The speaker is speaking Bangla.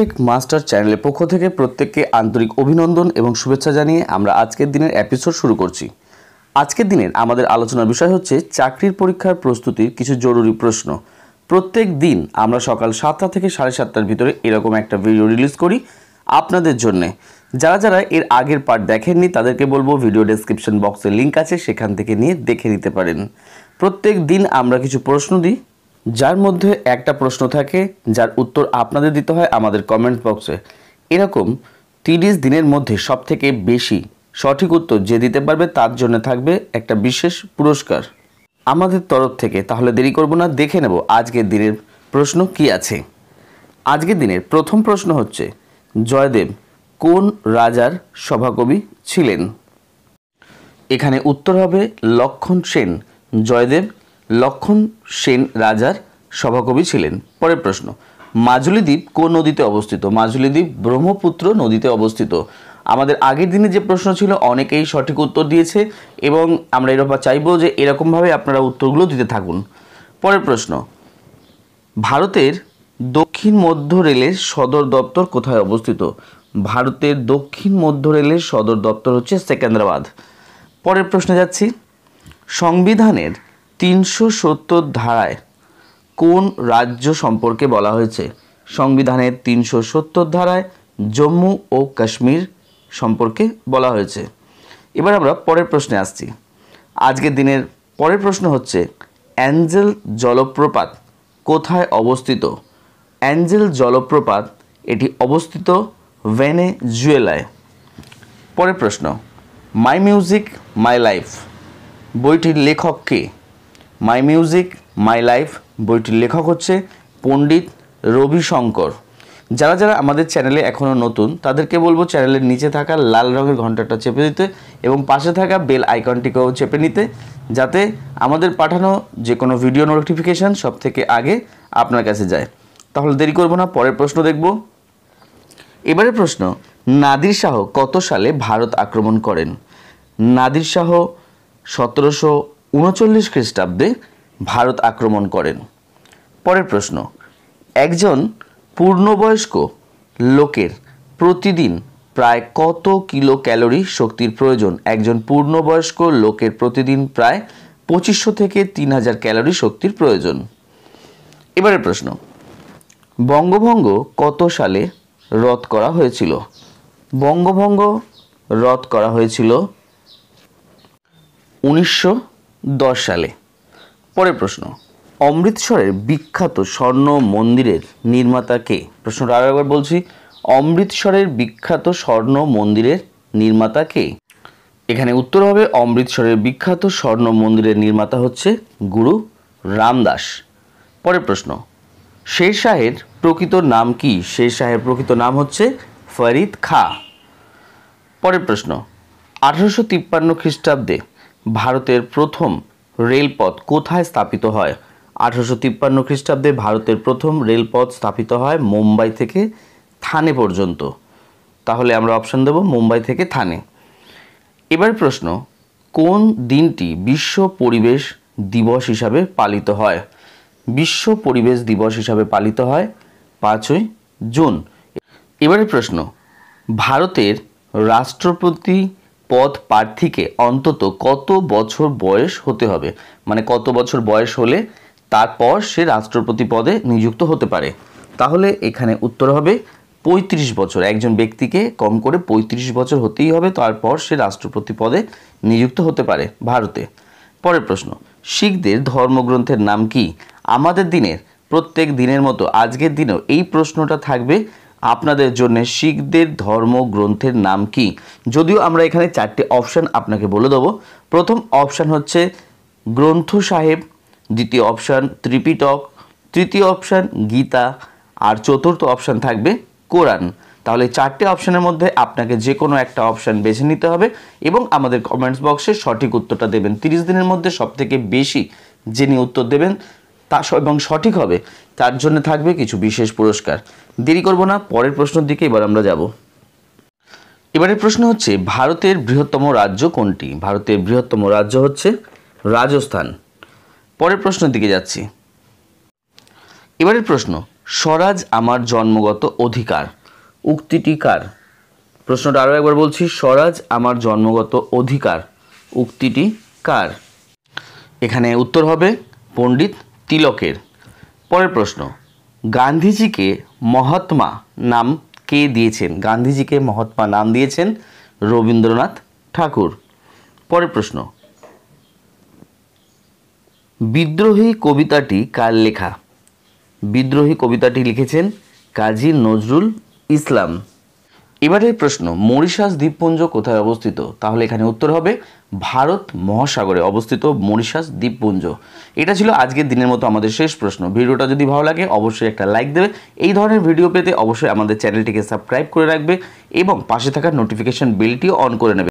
ইলেকট্রিক মাস্টার চ্যানেলের পক্ষ থেকে প্রত্যেককে আন্তরিক অভিনন্দন এবং শুভেচ্ছা জানিয়ে আমরা আজকের দিনের এপিসোড শুরু করছি আজকের দিনের আমাদের আলোচনার বিষয় হচ্ছে চাকরির পরীক্ষার প্রস্তুতির কিছু জরুরি প্রশ্ন প্রত্যেক দিন আমরা সকাল সাতটা থেকে সাড়ে সাতটার ভিতরে এরকম একটা ভিডিও রিলিজ করি আপনাদের জন্যে যারা যারা এর আগের পার্ট দেখেননি তাদেরকে বলবো ভিডিও ডেসক্রিপশন বক্সে লিঙ্ক আছে সেখান থেকে নিয়ে দেখে নিতে পারেন প্রত্যেক দিন আমরা কিছু প্রশ্ন দিই যার মধ্যে একটা প্রশ্ন থাকে যার উত্তর আপনাদের দিতে হয় আমাদের কমেন্ট বক্সে এরকম তিরিশ দিনের মধ্যে সবথেকে বেশি সঠিক উত্তর যে দিতে পারবে তার জন্য থাকবে একটা বিশেষ পুরস্কার আমাদের তরফ থেকে তাহলে দেরি করব না দেখে নেব আজকের দিনের প্রশ্ন কি আছে আজকের দিনের প্রথম প্রশ্ন হচ্ছে জয়দেব কোন রাজার সভাকবি ছিলেন এখানে উত্তর হবে লক্ষণ সেন জয়দেব লক্ষণ সেন রাজার সভাকবি ছিলেন পরের প্রশ্ন মাজুলি দ্বীপ কোন নদীতে অবস্থিত মাজুলি দ্বীপ ব্রহ্মপুত্র নদীতে অবস্থিত আমাদের আগের দিনে যে প্রশ্ন ছিল অনেকেই সঠিক উত্তর দিয়েছে এবং আমরা এরকম চাইবো যে এরকমভাবে আপনারা উত্তরগুলো দিতে থাকুন পরের প্রশ্ন ভারতের দক্ষিণ মধ্য রেলের সদর দপ্তর কোথায় অবস্থিত ভারতের দক্ষিণ মধ্য রেলের সদর দপ্তর হচ্ছে সেকেন্দ্রাবাদ পরের প্রশ্নে যাচ্ছি সংবিধানের তিনশো সত্তর ধারায় কোন রাজ্য সম্পর্কে বলা হয়েছে সংবিধানের তিনশো সত্তর ধারায় জম্মু ও কাশ্মীর সম্পর্কে বলা হয়েছে এবার আমরা পরের প্রশ্নে আসছি আজকের দিনের পরের প্রশ্ন হচ্ছে অ্যাঞ্জেল জলপ্রপাত কোথায় অবস্থিত অ্যাঞ্জেল জলপ্রপাত এটি অবস্থিত ভেনেজুয়েলায় পরের প্রশ্ন মাই মিউজিক মাই লাইফ বইটির লেখক কে মাই মিউজিক মাই লাইফ বইটির লেখক হচ্ছে পণ্ডিত রবিশঙ্কর যারা যারা আমাদের চ্যানেলে এখনও নতুন তাদেরকে বলবো চ্যানেলের নিচে থাকা লাল রঙের ঘন্টাটা চেপে দিতে এবং পাশে থাকা বেল আইকনটিকেও চেপে নিতে যাতে আমাদের পাঠানো যে কোনো ভিডিও নোটিফিকেশান সব থেকে আগে আপনার কাছে যায় তাহলে দেরি করবো না পরের প্রশ্ন দেখব এবারের প্রশ্ন নাদির শাহ কত সালে ভারত আক্রমণ করেন নাদির শাহ সতেরোশো উনচল্লিশ খ্রিস্টাব্দে ভারত আক্রমণ করেন পরের প্রশ্ন একজন পূর্ণবয়স্ক লোকের প্রতিদিন প্রায় কত কিলো ক্যালোরি শক্তির প্রয়োজন একজন পূর্ণবয়স্ক লোকের প্রতিদিন প্রায় পঁচিশশো থেকে তিন হাজার ক্যালোরি শক্তির প্রয়োজন এবারের প্রশ্ন বঙ্গভঙ্গ কত সালে রদ করা হয়েছিল বঙ্গভঙ্গ রদ করা হয়েছিল উনিশশো দশ সালে পরের প্রশ্ন অমৃতসরের বিখ্যাত স্বর্ণ মন্দিরের নির্মাতা কে প্রশ্নটা আরও একবার বলছি অমৃতসরের বিখ্যাত স্বর্ণ মন্দিরের নির্মাতা কে এখানে উত্তর হবে অমৃতসরের বিখ্যাত স্বর্ণ মন্দিরের নির্মাতা হচ্ছে গুরু রামদাস পরের প্রশ্ন শের শাহের প্রকৃত নাম কি শের শাহের প্রকৃত নাম হচ্ছে ফরিদ খা পরের প্রশ্ন আঠারোশো তিপ্পান্ন খ্রিস্টাব্দে ভারতের প্রথম রেলপথ কোথায় স্থাপিত হয় আঠারোশো তিপ্পান্ন খ্রিস্টাব্দে ভারতের প্রথম রেলপথ স্থাপিত হয় মুম্বাই থেকে থানে পর্যন্ত তাহলে আমরা অপশান দেব মুম্বাই থেকে থানে এবার প্রশ্ন কোন দিনটি বিশ্ব পরিবেশ দিবস হিসাবে পালিত হয় বিশ্ব পরিবেশ দিবস হিসাবে পালিত হয় পাঁচই জুন এবারে প্রশ্ন ভারতের রাষ্ট্রপতি পদ প্রার্থীকে অন্তত কত বছর বয়স হতে হবে মানে কত বছর বয়স হলে তারপর সে রাষ্ট্রপতি পদে নিযুক্ত হতে পারে তাহলে এখানে উত্তর হবে পঁয়ত্রিশ বছর একজন ব্যক্তিকে কম করে ৩৫ বছর হতেই হবে তারপর সে রাষ্ট্রপতি পদে নিযুক্ত হতে পারে ভারতে পরের প্রশ্ন শিখদের ধর্মগ্রন্থের নাম কি আমাদের দিনের প্রত্যেক দিনের মতো আজকের দিনেও এই প্রশ্নটা থাকবে আপনাদের জন্য শিখদের ধর্ম গ্রন্থের নাম কি যদিও আমরা এখানে চারটি অপশান আপনাকে বলে দেবো প্রথম অপশান হচ্ছে গ্রন্থ সাহেব দ্বিতীয় অপশান ত্রিপিটক তৃতীয় অপশান গীতা আর চতুর্থ অপশান থাকবে কোরআন তাহলে চারটে অপশানের মধ্যে আপনাকে যে কোনো একটা অপশান বেছে নিতে হবে এবং আমাদের কমেন্টস বক্সে সঠিক উত্তরটা দেবেন তিরিশ দিনের মধ্যে সবথেকে বেশি যিনি উত্তর দেবেন তা এবং সঠিক হবে তার জন্য থাকবে কিছু বিশেষ পুরস্কার দেরি করব না পরের প্রশ্নের দিকে এবার আমরা যাব এবারের প্রশ্ন হচ্ছে ভারতের বৃহত্তম রাজ্য কোনটি ভারতের বৃহত্তম রাজ্য হচ্ছে রাজস্থান পরের প্রশ্নের দিকে যাচ্ছি এবারের প্রশ্ন স্বরাজ আমার জন্মগত অধিকার উক্তিটি কার প্রশ্নটা আরও একবার বলছি স্বরাজ আমার জন্মগত অধিকার উক্তিটি কার এখানে উত্তর হবে পণ্ডিত তিলকের পরের প্রশ্ন গান্ধীজিকে মহাত্মা নাম কে দিয়েছেন গান্ধীজিকে মহাত্মা নাম দিয়েছেন রবীন্দ্রনাথ ঠাকুর পরের প্রশ্ন বিদ্রোহী কবিতাটি কার লেখা বিদ্রোহী কবিতাটি লিখেছেন কাজী নজরুল ইসলাম এবারের প্রশ্ন মরিশাস দ্বীপপুঞ্জ কোথায় অবস্থিত তাহলে এখানে উত্তর হবে ভারত মহাসাগরে অবস্থিত মরিশাস দ্বীপপুঞ্জ এটা ছিল আজকের দিনের মতো আমাদের শেষ প্রশ্ন ভিডিওটা যদি ভালো লাগে অবশ্যই একটা লাইক দেবে এই ধরনের ভিডিও পেতে অবশ্যই আমাদের চ্যানেলটিকে সাবস্ক্রাইব করে রাখবে এবং পাশে থাকা নোটিফিকেশন বেলটিও অন করে নেবে